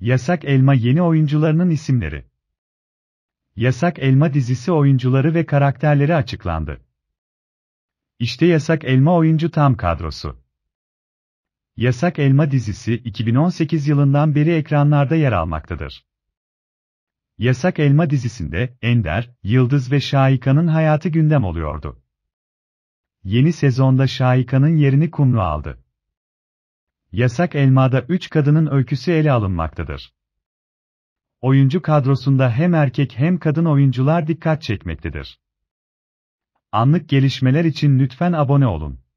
Yasak Elma yeni oyuncularının isimleri. Yasak Elma dizisi oyuncuları ve karakterleri açıklandı. İşte Yasak Elma oyuncu tam kadrosu. Yasak Elma dizisi 2018 yılından beri ekranlarda yer almaktadır. Yasak Elma dizisinde Ender, Yıldız ve Şahika'nın hayatı gündem oluyordu. Yeni sezonda Şahika'nın yerini Kumru aldı. Yasak Elma'da üç kadının öyküsü ele alınmaktadır. Oyuncu kadrosunda hem erkek hem kadın oyuncular dikkat çekmektedir. Anlık gelişmeler için lütfen abone olun.